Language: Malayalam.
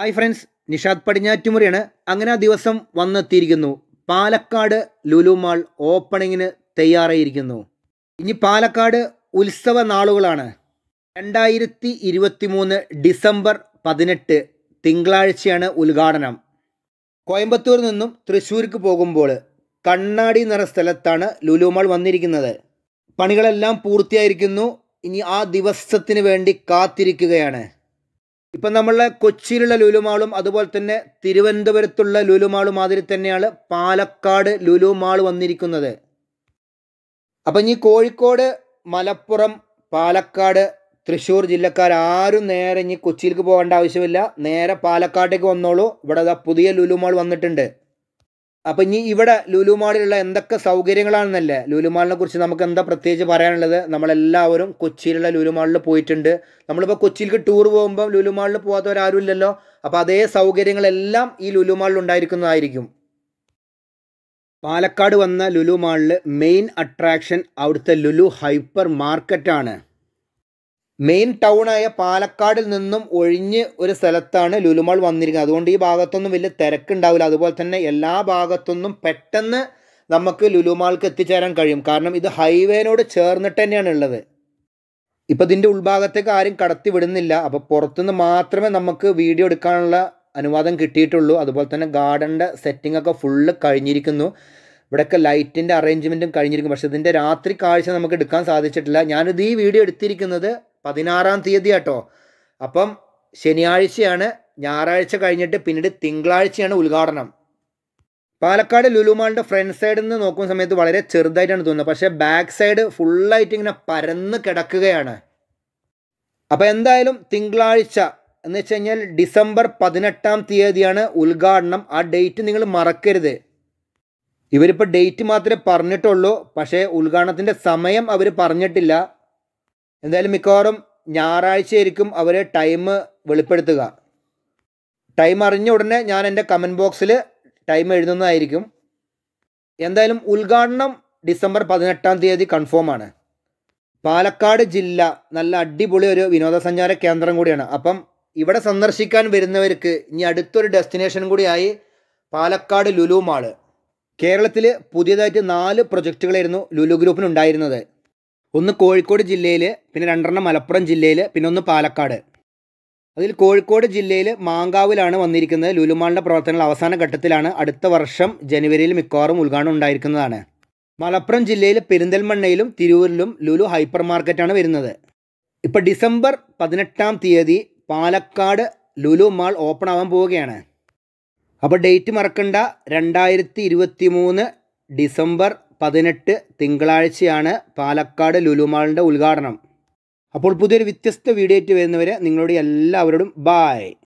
ഹായ് ഫ്രണ്ട്സ് നിഷാദ് പടിഞ്ഞാറ്റുമുറിയാണ് അങ്ങനെ ആ ദിവസം വന്നെത്തിയിരിക്കുന്നു പാലക്കാട് ലുലു മാൾ ഓപ്പണിങ്ങിന് തയ്യാറായിരിക്കുന്നു ഇനി പാലക്കാട് ഉത്സവ നാളുകളാണ് രണ്ടായിരത്തി ഇരുപത്തി മൂന്ന് ഡിസംബർ പതിനെട്ട് തിങ്കളാഴ്ചയാണ് ഉദ്ഘാടനം കോയമ്പത്തൂരിൽ നിന്നും തൃശ്ശൂർക്ക് പോകുമ്പോൾ കണ്ണാടി നിറ സ്ഥലത്താണ് ലുലു മാൾ വന്നിരിക്കുന്നത് പണികളെല്ലാം പൂർത്തിയായിരിക്കുന്നു ഇനി ആ ദിവസത്തിന് വേണ്ടി കാത്തിരിക്കുകയാണ് ഇപ്പം നമ്മളെ കൊച്ചിയിലുള്ള ലുലുമാളും അതുപോലെ തന്നെ തിരുവനന്തപുരത്തുള്ള ലുലുമാളും മാതിരി തന്നെയാണ് പാലക്കാട് ലുലുമാൾ വന്നിരിക്കുന്നത് അപ്പം ഈ കോഴിക്കോട് മലപ്പുറം പാലക്കാട് തൃശ്ശൂർ ജില്ലക്കാരും നേരെ ഇനി കൊച്ചിയിലേക്ക് പോകേണ്ട ആവശ്യമില്ല നേരെ പാലക്കാട്ടേക്ക് വന്നോളൂ ഇവിടെ പുതിയ ലുലുമാൾ വന്നിട്ടുണ്ട് അപ്പോൾ ഇനി ഇവിടെ മാളിലുള്ള എന്തൊക്കെ ലുലു ലുലുമാളിനെ കുറിച്ച് നമുക്ക് എന്താ പ്രത്യേകിച്ച് പറയാനുള്ളത് നമ്മളെല്ലാവരും കൊച്ചിയിലുള്ള ലുലുമാളിൽ പോയിട്ടുണ്ട് നമ്മളിപ്പോൾ കൊച്ചിയിലേക്ക് ടൂർ പോകുമ്പോൾ ലുലുമാളിൽ പോകാത്തവരാരും ഇല്ലല്ലോ അപ്പോൾ അതേ സൗകര്യങ്ങളെല്ലാം ഈ ലുലുമാളിൽ ഉണ്ടായിരിക്കുന്നതായിരിക്കും പാലക്കാട് വന്ന ലുലു മാളിൽ മെയിൻ അട്രാക്ഷൻ അവിടുത്തെ ലുലു ഹൈപ്പർ മാർക്കറ്റാണ് മെയിൻ ടൗണായ പാലക്കാടിൽ നിന്നും ഒഴിഞ്ഞ് ഒരു സ്ഥലത്താണ് ലുലുമാൾ വന്നിരിക്കുന്നത് അതുകൊണ്ട് ഈ ഭാഗത്തൊന്നും വലിയ തിരക്കുണ്ടാവില്ല അതുപോലെ തന്നെ എല്ലാ ഭാഗത്തൊന്നും പെട്ടെന്ന് നമുക്ക് ലുലുമാൾക്ക് എത്തിച്ചേരാൻ കഴിയും കാരണം ഇത് ഹൈവേനോട് ചേർന്നിട്ട് തന്നെയാണ് ഉള്ളത് ഇപ്പം ഇതിൻ്റെ ഉൾഭാഗത്തേക്ക് ആരും കടത്തി വിടുന്നില്ല അപ്പോൾ പുറത്തുനിന്ന് മാത്രമേ നമുക്ക് വീഡിയോ എടുക്കാനുള്ള അനുവാദം കിട്ടിയിട്ടുള്ളൂ അതുപോലെ തന്നെ ഗാർഡൻ്റെ സെറ്റിംഗ് ഒക്കെ ഫുള്ള് കഴിഞ്ഞിരിക്കുന്നു ഇവിടെയൊക്കെ ലൈറ്റിൻ്റെ അറേഞ്ച്മെൻറ്റും കഴിഞ്ഞിരിക്കും പക്ഷേ ഇതിൻ്റെ രാത്രി കാഴ്ച നമുക്ക് എടുക്കാൻ സാധിച്ചിട്ടില്ല ഞാനിത് ഈ വീഡിയോ എടുത്തിരിക്കുന്നത് പതിനാറാം തീയതി കേട്ടോ അപ്പം ശനിയാഴ്ചയാണ് ഞായറാഴ്ച കഴിഞ്ഞിട്ട് പിന്നീട് തിങ്കളാഴ്ചയാണ് ഉദ്ഘാടനം പാലക്കാട് ലുലുമാളിൻ്റെ ഫ്രണ്ട് സൈഡിൽ നിന്ന് നോക്കുന്ന സമയത്ത് വളരെ ചെറുതായിട്ടാണ് തോന്നുന്നത് പക്ഷേ ബാക്ക് സൈഡ് ഫുള്ളായിട്ട് ഇങ്ങനെ പരന്ന് കിടക്കുകയാണ് അപ്പോൾ എന്തായാലും തിങ്കളാഴ്ച എന്ന് വെച്ച് കഴിഞ്ഞാൽ ഡിസംബർ പതിനെട്ടാം തീയതിയാണ് ഉദ്ഘാടനം ആ ഡേറ്റ് നിങ്ങൾ മറക്കരുത് ഇവരിപ്പോൾ ഡേറ്റ് മാത്രമേ പറഞ്ഞിട്ടുള്ളൂ പക്ഷേ ഉദ്ഘാടനത്തിൻ്റെ സമയം അവർ പറഞ്ഞിട്ടില്ല എന്തായാലും മിക്കവാറും ഞായറാഴ്ചയായിരിക്കും അവർ ടൈം വെളിപ്പെടുത്തുക ടൈം അറിഞ്ഞ ഉടനെ ഞാൻ എൻ്റെ കമൻറ്റ് ബോക്സിൽ ടൈം എഴുതുന്നതായിരിക്കും എന്തായാലും ഉദ്ഘാടനം ഡിസംബർ പതിനെട്ടാം തീയതി കൺഫേം ആണ് പാലക്കാട് ജില്ല നല്ല അടിപൊളി ഒരു വിനോദസഞ്ചാര കേന്ദ്രം കൂടിയാണ് അപ്പം ഇവിടെ സന്ദർശിക്കാൻ വരുന്നവർക്ക് ഇനി അടുത്തൊരു ഡെസ്റ്റിനേഷൻ കൂടിയായി പാലക്കാട് ലുലു മാള് കേരളത്തിൽ പുതിയതായിട്ട് നാല് പ്രൊജക്റ്റുകളായിരുന്നു ലുലു ഗ്രൂപ്പിനുണ്ടായിരുന്നത് ഉണ്ടായിരുന്നത് ഒന്ന് കോഴിക്കോട് ജില്ലയിൽ പിന്നെ രണ്ടെണ്ണം മലപ്പുറം ജില്ലയിൽ പിന്നെ ഒന്ന് പാലക്കാട് അതിൽ കോഴിക്കോട് ജില്ലയിൽ മാങ്കാവിലാണ് വന്നിരിക്കുന്നത് ലുലുമാളിൻ്റെ പ്രവർത്തനങ്ങൾ അവസാന ഘട്ടത്തിലാണ് അടുത്ത വർഷം ജനുവരിയിൽ മിക്കവാറും ഉദ്ഘാടനം ഉണ്ടായിരിക്കുന്നതാണ് മലപ്പുറം ജില്ലയിൽ പെരിന്തൽമണ്ണയിലും തിരൂരിലും ലുലു ഹൈപ്പർ മാർക്കറ്റാണ് വരുന്നത് ഇപ്പോൾ ഡിസംബർ പതിനെട്ടാം തീയതി പാലക്കാട് ലുലു മാൾ ഓപ്പൺ ആവാൻ പോവുകയാണ് അപ്പോൾ ഡേറ്റ് മറക്കണ്ട രണ്ടായിരത്തി ഡിസംബർ പതിനെട്ട് തിങ്കളാഴ്ചയാണ് പാലക്കാട് ലുലുമാളിൻ്റെ ഉദ്ഘാടനം അപ്പോൾ പുതിയൊരു വ്യത്യസ്ത വീഡിയോ ആയിട്ട് വരുന്നവരെ നിങ്ങളോട് എല്ലാവരോടും ബായ്